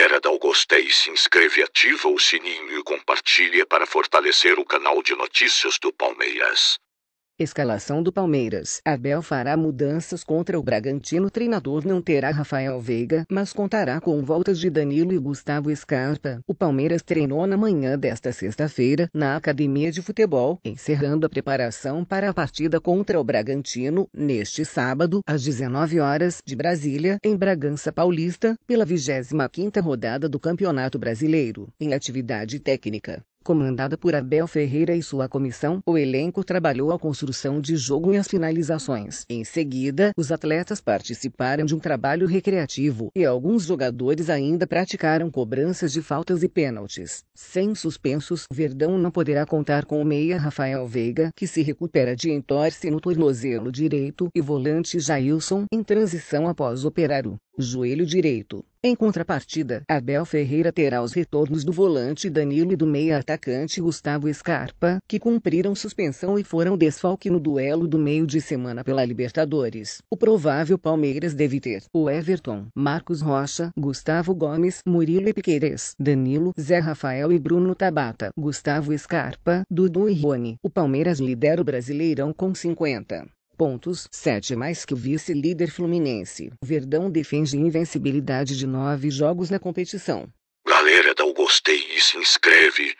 Galera, dá o gostei, se inscreve, ativa o sininho e compartilha para fortalecer o canal de notícias do Palmeiras. Escalação do Palmeiras. Abel fará mudanças contra o Bragantino. treinador não terá Rafael Veiga, mas contará com voltas de Danilo e Gustavo Scarpa. O Palmeiras treinou na manhã desta sexta-feira na Academia de Futebol, encerrando a preparação para a partida contra o Bragantino neste sábado às 19 horas de Brasília, em Bragança Paulista, pela 25ª rodada do Campeonato Brasileiro. Em atividade técnica, comandada por Abel Ferreira e sua comissão, o elenco trabalhou a construção de jogo e as finalizações. Em seguida, os atletas participaram de um trabalho recreativo e alguns jogadores ainda praticaram cobranças de faltas e pênaltis. Sem suspensos, Verdão não poderá contar com o meia Rafael Veiga, que se recupera de entorse no tornozelo direito, e volante Jailson, em transição após operar o joelho direito. Em contrapartida, Abel Ferreira terá os retornos do volante Danilo e do meia-atacante Gustavo Scarpa, que cumpriram suspensão e foram desfalque no duelo do meio de semana pela Libertadores. O provável Palmeiras deve ter o Everton, Marcos Rocha, Gustavo Gomes, Murilo e Piqueires, Danilo, Zé Rafael e Bruno Tabata, Gustavo Scarpa, Dudu e Rony. O Palmeiras lidera o Brasileirão com 50 pontos, 7 mais que o vice-líder Fluminense. Verdão defende invencibilidade de nove jogos na competição. Galera, dá o gostei e se inscreve.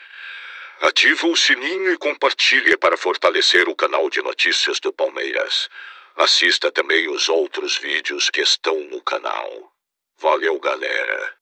Ativa o sininho e compartilha para fortalecer o canal de notícias do Palmeiras. Assista também os outros vídeos que estão no canal. Valeu, galera!